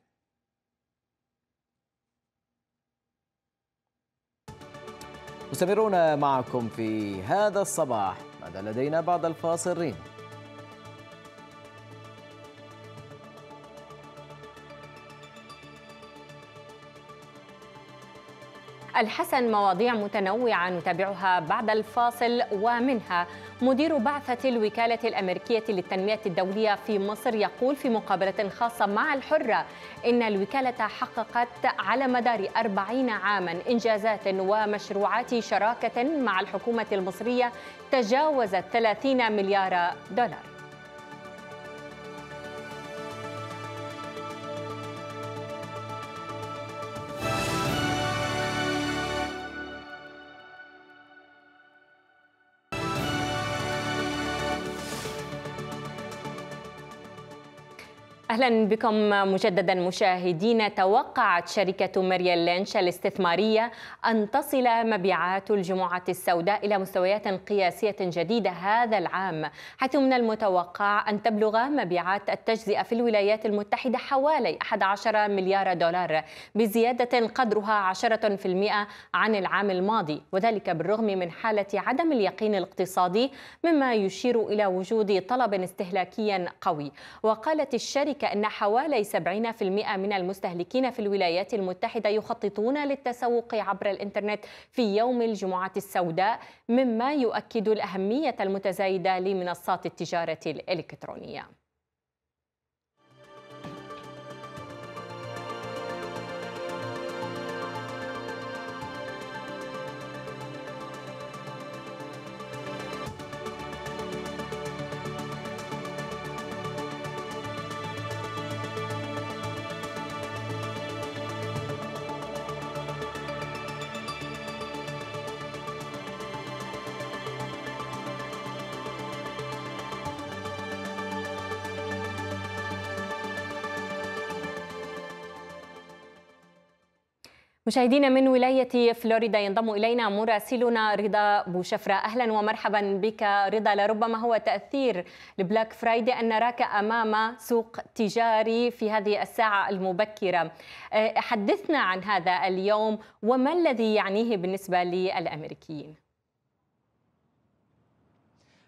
مستمرون معكم في هذا الصباح ماذا لدينا بعد الفاصل ريم الحسن مواضيع متنوعة نتابعها بعد الفاصل ومنها مدير بعثة الوكالة الأمريكية للتنمية الدولية في مصر يقول في مقابلة خاصة مع الحرة إن الوكالة حققت على مدار أربعين عاما إنجازات ومشروعات شراكة مع الحكومة المصرية تجاوزت 30 مليار دولار اهلا بكم مجددا مشاهدينا توقعت شركه مريال لينش الاستثماريه ان تصل مبيعات الجمعه السوداء الى مستويات قياسيه جديده هذا العام حيث من المتوقع ان تبلغ مبيعات التجزئه في الولايات المتحده حوالي 11 مليار دولار بزياده قدرها 10% عن العام الماضي وذلك بالرغم من حاله عدم اليقين الاقتصادي مما يشير الى وجود طلب استهلاكي قوي وقالت الشركه كأن حوالي 70% من المستهلكين في الولايات المتحدة يخططون للتسوق عبر الإنترنت في يوم الجمعة السوداء مما يؤكد الأهمية المتزايدة لمنصات التجارة الإلكترونية مشاهدينا من ولاية فلوريدا ينضم إلينا مراسلنا رضا بوشفرة أهلا ومرحبا بك رضا لربما هو تأثير البلاك فرايدي أن نراك أمام سوق تجاري في هذه الساعة المبكرة أه، حدثنا عن هذا اليوم وما الذي يعنيه بالنسبة للأمريكيين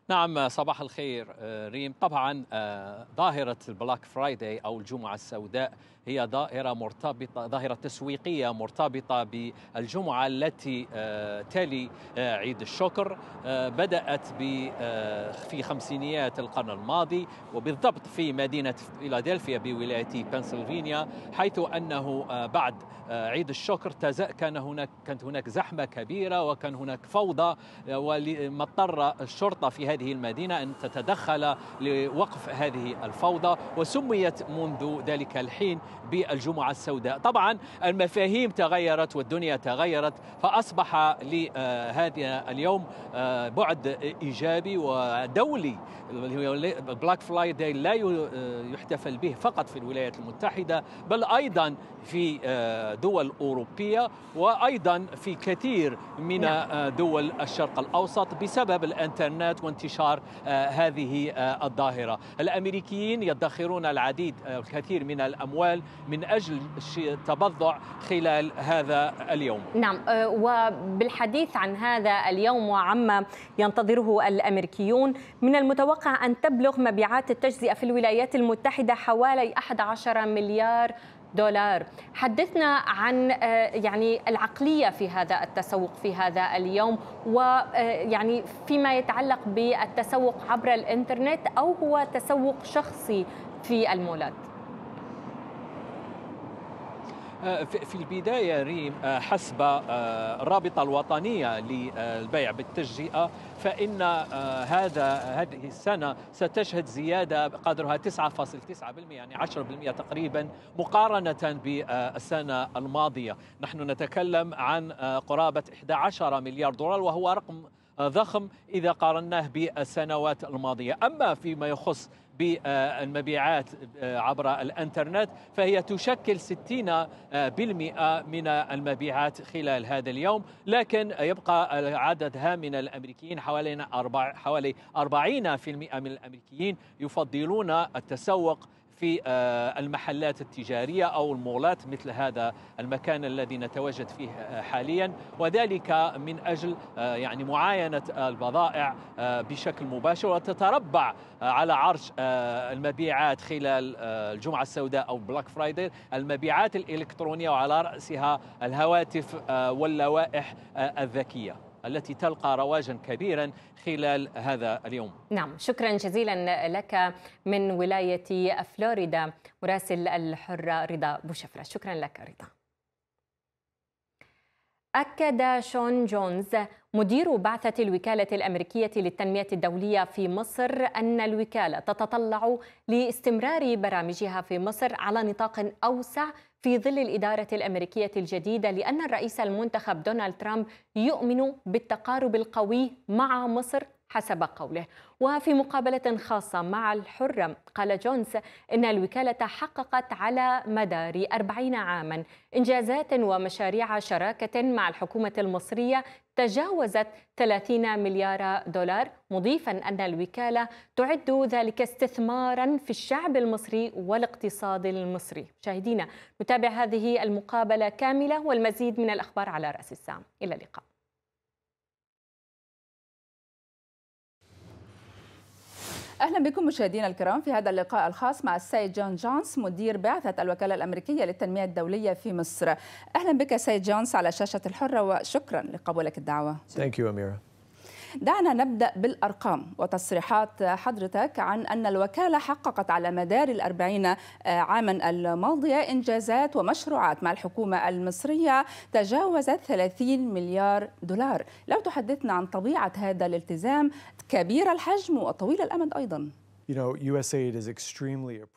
نعم صباح الخير أه، ريم طبعا أه، ظاهرة البلاك فرايدي أو الجمعة السوداء هي ظاهرة مرتبطة ظاهرة تسويقية مرتبطة بالجمعة التي آه، تلي آه، عيد الشكر آه، بدأت في خمسينيات القرن الماضي وبالضبط في مدينة فيلادلفيا بولاية بنسلفانيا حيث أنه بعد عيد الشكر كان هناك كانت هناك زحمة كبيرة وكان هناك فوضى ومضطر الشرطة في هذه المدينة أن تتدخل لوقف هذه الفوضى وسميت منذ ذلك الحين بالجمعة السوداء طبعا المفاهيم تغيرت والدنيا تغيرت فأصبح لهذا اليوم آه، بعد إيجابي ودولي بلاك فلاي داي لا آه، يحتفل به فقط في الولايات المتحدة بل أيضا في آه، دول أوروبية وأيضا في كثير من نعم. دول الشرق الأوسط بسبب الإنترنت وانتشار هذه الظاهرة الأمريكيين يدخرون العديد الكثير من الأموال من أجل التبضع خلال هذا اليوم نعم أه، وبالحديث عن هذا اليوم وعما ينتظره الأمريكيون من المتوقع أن تبلغ مبيعات التجزئة في الولايات المتحدة حوالي 11 مليار دولار حدثنا عن أه، يعني العقلية في هذا التسوق في هذا اليوم ويعني أه، فيما يتعلق بالتسوق عبر الإنترنت أو هو تسوق شخصي في المولات آه، في البداية ريم آه، حسب الرابطة آه، الوطنية للبيع بالتجزئة فإن هذا هذه السنة ستشهد زيادة قدرها 9.9% يعني 10% تقريبا مقارنة بالسنة الماضية نحن نتكلم عن قرابة 11 مليار دولار وهو رقم ضخم إذا قارناه بالسنوات الماضية أما فيما يخص بالمبيعات عبر الانترنت فهي تشكل 60% من المبيعات خلال هذا اليوم لكن يبقى عدد هام من الامريكيين حوالي حوالي 40% من الامريكيين يفضلون التسوق في آه، المحلات التجارية أو المولات مثل هذا المكان الذي نتواجد فيه آه، حاليا وذلك من أجل آه، يعني معاينة البضائع بشكل مباشر وتتربع على عرش المبيعات خلال الجمعة السوداء أو بلاك فرايداي المبيعات الإلكترونية وعلى رأسها الهواتف واللوائح الذكية التي تلقى رواجا كبيرا خلال هذا اليوم نعم شكرا جزيلا لك من ولاية فلوريدا مراسل الحرة رضا بوشفرة شكرا لك رضا أكد شون جونز مدير بعثة الوكالة الأمريكية للتنمية الدولية في مصر أن الوكالة تتطلع لاستمرار برامجها في مصر على نطاق أوسع في ظل الإدارة الأمريكية الجديدة لأن الرئيس المنتخب دونالد ترامب يؤمن بالتقارب القوي مع مصر حسب قوله وفي مقابلة خاصة مع الحرة قال جونز إن الوكالة حققت على مدار أربعين عاما إنجازات ومشاريع شراكة مع الحكومة المصرية تجاوزت 30 مليار دولار مضيفا أن الوكالة تعد ذلك استثمارا في الشعب المصري والاقتصاد المصري مشاهدينا نتابع هذه المقابلة كاملة والمزيد من الأخبار على رأس الساعة إلى اللقاء اهلا بكم مشاهدينا الكرام في هذا اللقاء الخاص مع السيد جون جونس مدير بعثه الوكاله الامريكيه للتنميه الدوليه في مصر اهلا بك سيد جونس على شاشه الحره وشكرا لقبولك الدعوه Thank you, دعنا نبدأ بالأرقام وتصريحات حضرتك عن أن الوكالة حققت على مدار الأربعين آه، عاما الماضية إنجازات ومشروعات مع الحكومة المصرية تجاوزت 30 مليار دولار لو تحدثنا عن طبيعة هذا الالتزام كبير الحجم وطويل الأمد أيضاً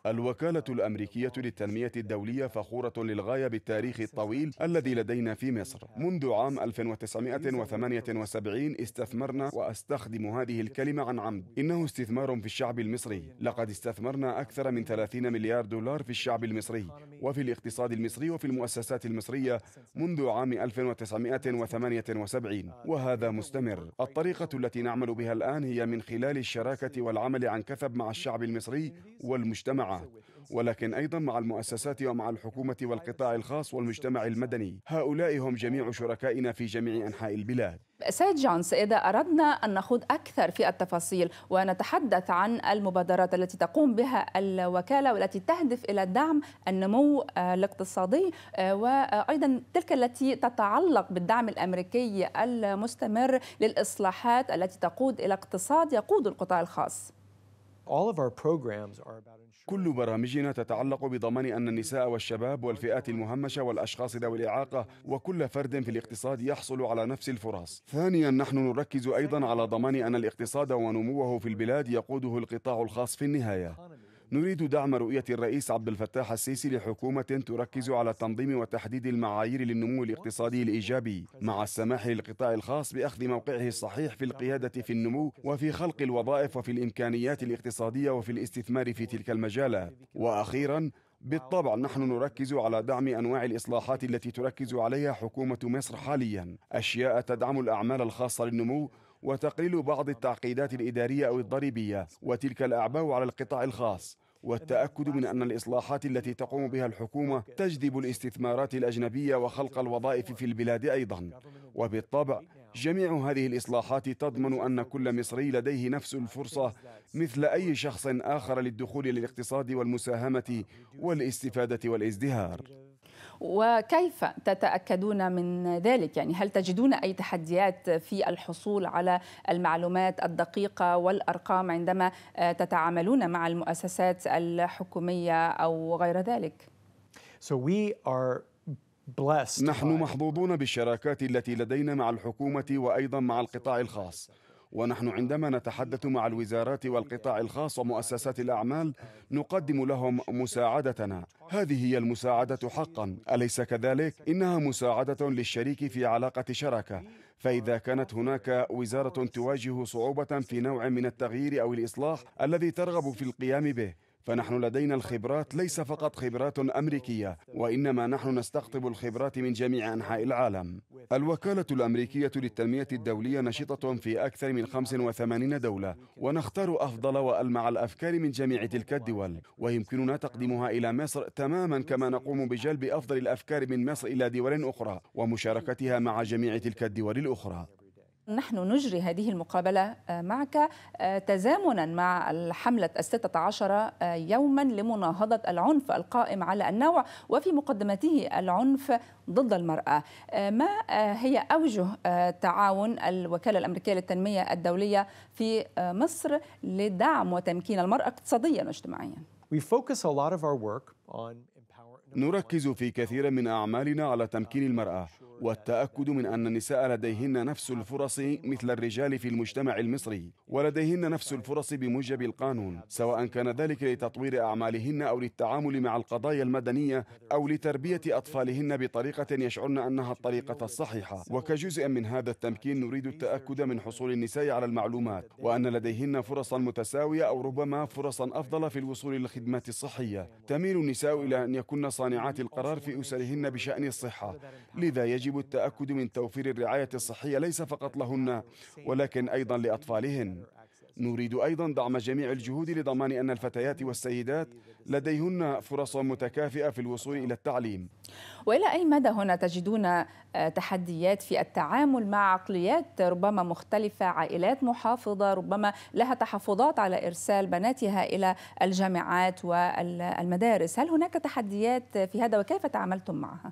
الوكالة الأمريكية للتنمية الدولية فخورة للغاية بالتاريخ الطويل الذي لدينا في مصر منذ عام 1978 استثمرنا وأستخدم هذه الكلمة عن عمد إنه استثمار في الشعب المصري لقد استثمرنا أكثر من 30 مليار دولار في الشعب المصري وفي الاقتصاد المصري وفي المؤسسات المصرية منذ عام 1978 وهذا مستمر الطريقة التي نعمل بها الآن هي من خلال الشراكة والعمل عن كثب مع الشعب المصري والمجتمع ولكن أيضا مع المؤسسات ومع الحكومة والقطاع الخاص والمجتمع المدني هؤلاء هم جميع شركائنا في جميع أنحاء البلاد سيد جونز إذا أردنا أن نخوض أكثر في التفاصيل ونتحدث عن المبادرات التي تقوم بها الوكالة والتي تهدف إلى دعم النمو الاقتصادي وأيضا تلك التي تتعلق بالدعم الأمريكي المستمر للإصلاحات التي تقود إلى اقتصاد يقود القطاع الخاص كل برامجنا تتعلق بضمان أن النساء والشباب والفئات المهمشة والأشخاص ذوي الإعاقة وكل فرد في الاقتصاد يحصل على نفس الفرص. ثانيا نحن نركز أيضا على ضمان أن الاقتصاد ونموه في البلاد يقوده القطاع الخاص في النهاية. نريد دعم رؤية الرئيس عبد الفتاح السيسي لحكومة تركز على تنظيم وتحديد المعايير للنمو الاقتصادي الإيجابي مع السماح للقطاع الخاص بأخذ موقعه الصحيح في القيادة في النمو وفي خلق الوظائف وفي الإمكانيات الاقتصادية وفي الاستثمار في تلك المجالات وأخيراً بالطبع نحن نركز على دعم انواع الاصلاحات التي تركز عليها حكومه مصر حاليا اشياء تدعم الاعمال الخاصه للنمو وتقليل بعض التعقيدات الإدارية أو الضريبية وتلك الأعباء على القطاع الخاص والتأكد من أن الإصلاحات التي تقوم بها الحكومة تجذب الاستثمارات الأجنبية وخلق الوظائف في البلاد أيضا وبالطبع جميع هذه الإصلاحات تضمن أن كل مصري لديه نفس الفرصة مثل أي شخص آخر للدخول للاقتصاد والمساهمة والاستفادة والازدهار وكيف تتأكدون من ذلك يعني هل تجدون أي تحديات في الحصول على المعلومات الدقيقة والأرقام عندما آه، تتعاملون مع المؤسسات الحكومية أو غير ذلك so we are blessed نحن محظوظون بالشراكات التي لدينا مع الحكومة وأيضا مع القطاع الخاص ونحن عندما نتحدث مع الوزارات والقطاع الخاص ومؤسسات الأعمال نقدم لهم مساعدتنا هذه هي المساعدة حقا أليس كذلك؟ إنها مساعدة للشريك في علاقة شراكة فإذا كانت هناك وزارة تواجه صعوبة في نوع من التغيير أو الإصلاح الذي ترغب في القيام به فنحن لدينا الخبرات ليس فقط خبرات أمريكية وإنما نحن نستقطب الخبرات من جميع أنحاء العالم الوكالة الأمريكية للتنمية الدولية نشطة في أكثر من 85 دولة ونختار أفضل وألمع الأفكار من جميع تلك الدول ويمكننا تقديمها إلى مصر تماما كما نقوم بجلب أفضل الأفكار من مصر إلى دول أخرى ومشاركتها مع جميع تلك الدول الأخرى نحن نجري هذه المقابلة آه، معك آه، تزامنا مع الحملة الستة عشر آه، يوما لمناهضة العنف القائم على النوع وفي مقدمته العنف ضد المرأة ما هي أوجه تعاون الوكالة الأمريكية للتنمية الدولية في مصر لدعم وتمكين المرأة اقتصاديا واجتماعيا نركز في كثير من أعمالنا على تمكين المرأة والتأكد من أن النساء لديهن نفس الفرص مثل الرجال في المجتمع المصري ولديهن نفس الفرص بموجب القانون سواء كان ذلك لتطوير أعمالهن أو للتعامل مع القضايا المدنية أو لتربية أطفالهن بطريقة يشعرن أنها الطريقة الصحيحة وكجزء من هذا التمكين نريد التأكد من حصول النساء على المعلومات وأن لديهن فرصا متساوية أو ربما فرصا أفضل في الوصول للخدمات الصحية تميل النساء إلى أن يكن صانعات القرار في أسرهن بشأن الصحة لذا يجب يجب التأكد من توفير الرعاية الصحية ليس فقط لهن ولكن أيضا لأطفالهن نريد أيضا دعم جميع الجهود لضمان أن الفتيات والسيدات لديهن فرص متكافئة في الوصول إلى التعليم وإلى أي مدى هنا تجدون آه، تحديات في التعامل مع عقليات ربما مختلفة عائلات محافظة ربما لها تحفظات على إرسال بناتها إلى الجامعات والمدارس هل هناك تحديات في هذا وكيف تعاملتم معها؟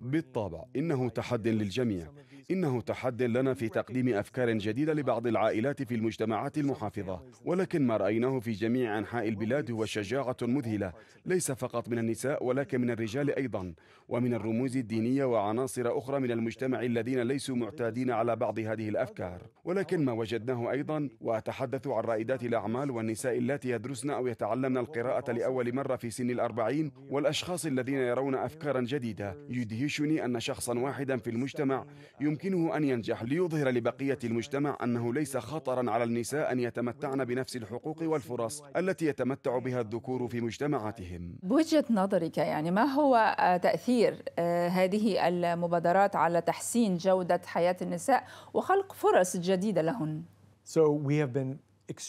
بالطبع إنه تحد للجميع إنه تحد لنا في تقديم أفكار جديدة لبعض العائلات في المجتمعات المحافظة ولكن ما رأيناه في جميع أنحاء البلاد هو شجاعة مذهلة ليس فقط من النساء ولكن من الرجال أيضا ومن الرموز الدينية وعناصر أخرى من المجتمع الذين ليسوا معتادين على بعض هذه الأفكار ولكن ما وجدناه أيضا وأتحدث عن رائدات الأعمال والنساء اللاتي يدرسن أو يتعلمن القراءة لأول مرة في سن الأربعين الأربعين والأشخاص الذين يرون أفكارا جديدة يدهشني أن شخصا واحدا في المجتمع يمكنه أن ينجح ليظهر لبقية المجتمع أنه ليس خطرا على النساء أن يتمتعن بنفس الحقوق والفرص التي يتمتع بها الذكور في مجتمعاتهم بوجهة نظرك يعني ما هو آه، تأثير آه، هذه المبادرات على تحسين جودة حياة النساء وخلق فرص جديدة لهن؟ So we have been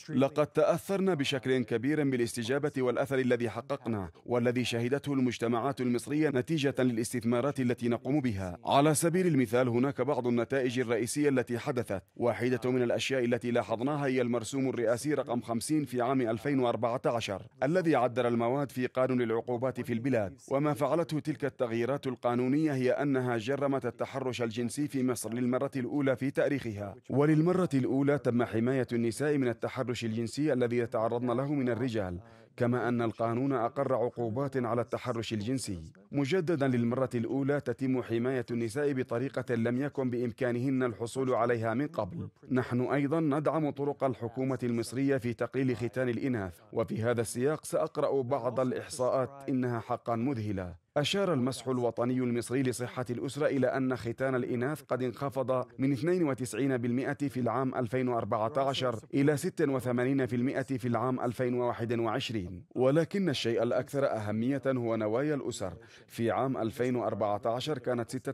لقد تأثرنا بشكل كبير بالاستجابة والأثر الذي حققنا والذي شهدته المجتمعات المصرية نتيجة للاستثمارات التي نقوم بها على سبيل المثال هناك بعض النتائج الرئيسية التي حدثت واحدة من الأشياء التي لاحظناها هي المرسوم الرئاسي رقم 50 في عام 2014 الذي عدل المواد في قانون العقوبات في البلاد وما فعلته تلك التغييرات القانونية هي أنها جرمت التحرش الجنسي في مصر للمرة الأولى في تاريخها وللمرة الأولى تم حماية النساء من التحرش التحرش الجنسي الذي يتعرضن له من الرجال كما أن القانون أقر عقوبات على التحرش الجنسي مجددا للمرة الأولى تتم حماية النساء بطريقة لم يكن بإمكانهن الحصول عليها من قبل نحن أيضا ندعم طرق الحكومة المصرية في تقليل ختان الإناث وفي هذا السياق سأقرأ بعض الإحصاءات إنها حقا مذهلة أشار المسح الوطني المصري لصحة الأسرة إلى أن ختان الإناث قد انخفض من 92% في العام 2014 إلى 86% في العام 2021 ولكن الشيء الأكثر أهمية هو نوايا الأسر في عام 2014 كانت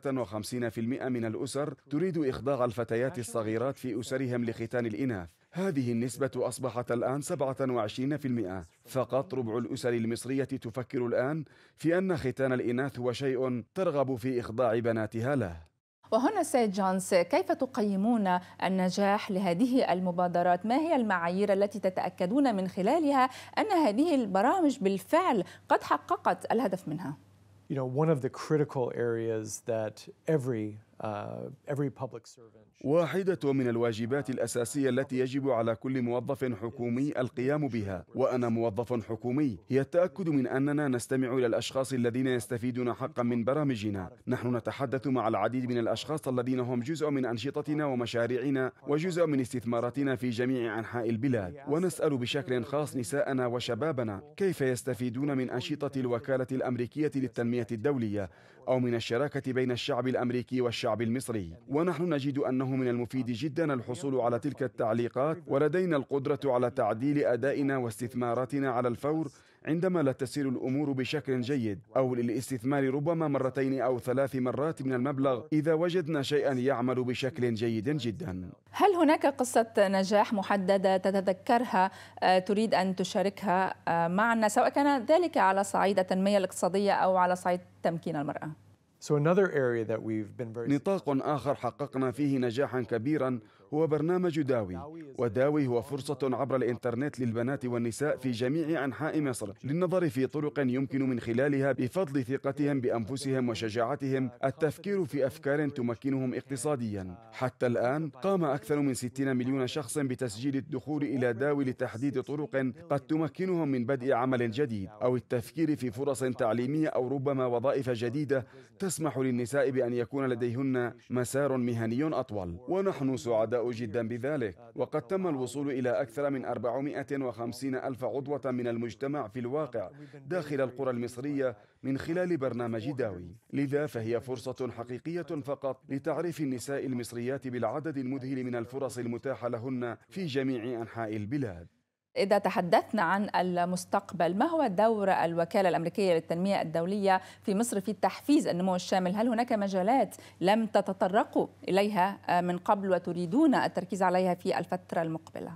56% من الأسر تريد إخضاع الفتيات الصغيرات في أسرهم لختان الإناث هذه النسبة أصبحت الآن 27% فقط ربع الأسر المصرية تفكر الآن في أن ختان الإناث هو شيء ترغب في إخضاع بناتها له وهنا سيد جونز كيف تقيمون النجاح لهذه المبادرات ما هي المعايير التي تتأكدون من خلالها أن هذه البرامج بالفعل قد حققت الهدف منها؟ You know, one of the critical areas that every آه، واحدة من الواجبات الأساسية التي يجب على كل موظف حكومي القيام بها، وأنا موظف حكومي، هي التأكد من أننا نستمع إلى الأشخاص الذين يستفيدون حقا من برامجنا. نحن نتحدث مع العديد من الأشخاص الذين هم جزء من أنشطتنا ومشاريعنا وجزء من استثماراتنا في جميع أنحاء البلاد، ونسأل بشكل خاص نساءنا وشبابنا كيف يستفيدون من أنشطة الوكالة الأمريكية للتنمية الدولية أو من الشراكة بين الشعب الأمريكي والشعب الشعب المصري ونحن نجد أنه من المفيد جدا الحصول على تلك التعليقات ولدينا القدرة على تعديل أدائنا واستثماراتنا على الفور عندما لا تسير الأمور بشكل جيد أو للاستثمار ربما مرتين أو ثلاث مرات من المبلغ إذا وجدنا شيئا يعمل بشكل جيد جدا هل هناك قصة نجاح محددة تتذكرها آه، تريد أن تشاركها آه، معنا سواء كان ذلك على صعيد التنمية الاقتصادية أو على صعيد تمكين المرأة؟ So another area that we've been very هو برنامج داوي وداوي هو فرصة عبر الإنترنت للبنات والنساء في جميع أنحاء مصر للنظر في طرق يمكن من خلالها بفضل ثقتهم بأنفسهم وشجاعتهم التفكير في أفكار تمكنهم اقتصاديا حتى الآن قام أكثر من 60 مليون شخص بتسجيل الدخول إلى داوي لتحديد طرق قد تمكنهم من بدء عمل جديد أو التفكير في فرص تعليمية أو ربما وظائف جديدة تسمح للنساء بأن يكون لديهن مسار مهني أطول ونحن سعداء جدا بذلك وقد تم الوصول إلى أكثر من 450 ألف عضوة من المجتمع في الواقع داخل القرى المصرية من خلال برنامج داوي لذا فهي فرصة حقيقية فقط لتعريف النساء المصريات بالعدد المذهل من الفرص المتاحة لهن في جميع أنحاء البلاد إذا تحدثنا عن المستقبل ما هو دور الوكالة الأمريكية للتنمية الدولية في مصر في تحفيز النمو الشامل هل هناك مجالات لم تتطرقوا إليها آه، من قبل وتريدون التركيز عليها في الفترة المقبلة؟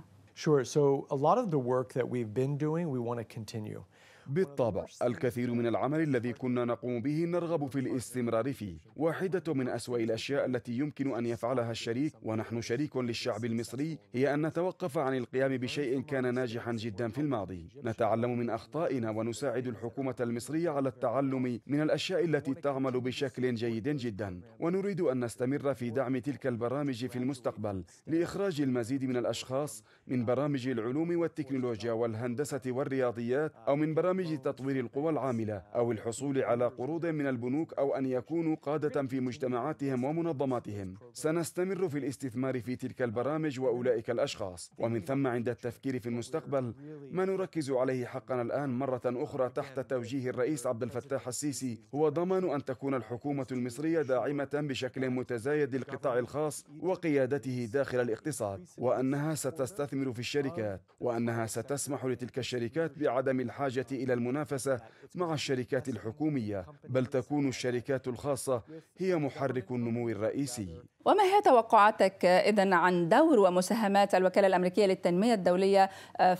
Sure. So a lot of the work that we've been doing, we want to continue. بالطبع الكثير من العمل الذي كنا نقوم به نرغب في الاستمرار فيه واحدة من أسوأ الأشياء التي يمكن أن يفعلها الشريك ونحن شريك للشعب المصري هي أن نتوقف عن القيام بشيء كان ناجحا جدا في الماضي نتعلم من أخطائنا ونساعد الحكومة المصرية على التعلم من الأشياء التي تعمل بشكل جيد جدا ونريد أن نستمر في دعم تلك البرامج في المستقبل لإخراج المزيد من الأشخاص من برامج العلوم والتكنولوجيا والهندسة والرياضيات أو من برامج تطوير القوى العاملة أو الحصول على قروض من البنوك أو أن يكونوا قادة في مجتمعاتهم ومنظماتهم سنستمر في الاستثمار في تلك البرامج وأولئك الأشخاص ومن ثم عند التفكير في المستقبل ما نركز عليه حقنا الآن مرة أخرى تحت توجيه الرئيس عبد الفتاح السيسي هو ضمان أن تكون الحكومة المصرية داعمة بشكل متزايد للقطاع الخاص وقيادته داخل الاقتصاد وأنها ستستثمر تستثمر في الشركات وأنها ستسمح لتلك الشركات بعدم الحاجة إلى المنافسة مع الشركات الحكومية بل تكون الشركات الخاصة هي محرك النمو الرئيسي وما هي توقعاتك إذا عن دور ومساهمات الوكالة الأمريكية للتنمية الدولية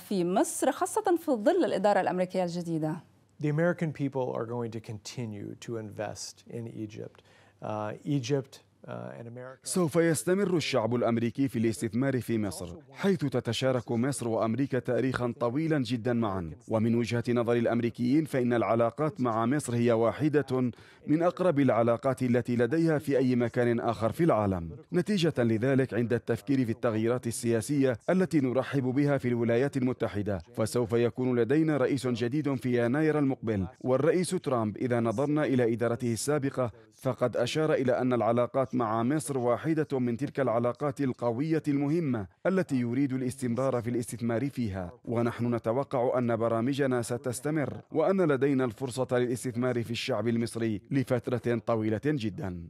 في مصر خاصة في ظل الإدارة الأمريكية الجديدة؟ The American people are going to continue to invest in Egypt. Uh, Egypt آه، سوف يستمر الشعب الامريكي في الاستثمار في مصر حيث تتشارك مصر وامريكا تاريخا طويلا جدا معا ومن وجهه نظر الامريكيين فان العلاقات مع مصر هي واحده من اقرب العلاقات التي لديها في اي مكان اخر في العالم نتيجه لذلك عند التفكير في التغييرات السياسيه التي نرحب بها في الولايات المتحده فسوف يكون لدينا رئيس جديد في يناير المقبل والرئيس ترامب اذا نظرنا الى ادارته السابقه فقد اشار الى ان العلاقات مع مصر واحدة من تلك العلاقات القوية المهمة التي يريد الاستمرار في الاستثمار فيها ونحن نتوقع أن برامجنا ستستمر وأن لدينا الفرصة للاستثمار في الشعب المصري لفترة طويلة جدا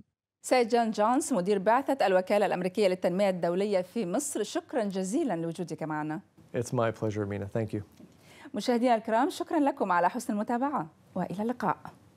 سيد جون جونز مدير بعثة الوكالة الأمريكية للتنمية الدولية في مصر شكرا جزيلا لوجودك معنا It's my pleasure, Mina. Thank you. مشاهدينا الكرام شكرا لكم على حسن المتابعة وإلى اللقاء